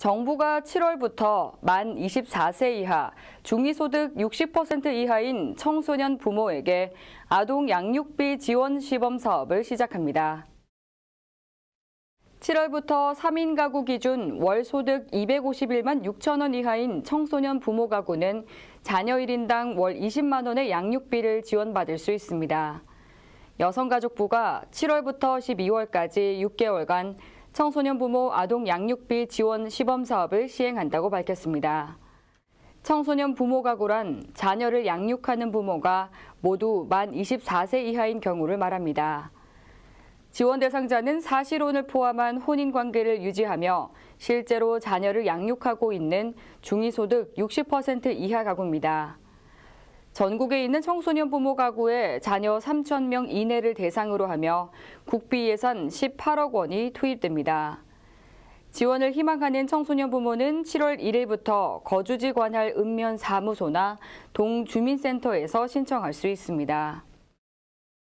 정부가 7월부터 만 24세 이하, 중위소득 60% 이하인 청소년 부모에게 아동 양육비 지원 시범 사업을 시작합니다. 7월부터 3인 가구 기준 월 소득 251만 6천 원 이하인 청소년 부모 가구는 자녀 1인당 월 20만 원의 양육비를 지원받을 수 있습니다. 여성가족부가 7월부터 12월까지 6개월간 청소년 부모 아동 양육비 지원 시범 사업을 시행한다고 밝혔습니다. 청소년 부모 가구란 자녀를 양육하는 부모가 모두 만 24세 이하인 경우를 말합니다. 지원 대상자는 사실혼을 포함한 혼인관계를 유지하며 실제로 자녀를 양육하고 있는 중위소득 60% 이하 가구입니다. 전국에 있는 청소년 부모 가구에 자녀 3천 명 이내를 대상으로 하며 국비 예산 18억 원이 투입됩니다. 지원을 희망하는 청소년 부모는 7월 1일부터 거주지 관할 읍면 사무소나 동주민센터에서 신청할 수 있습니다.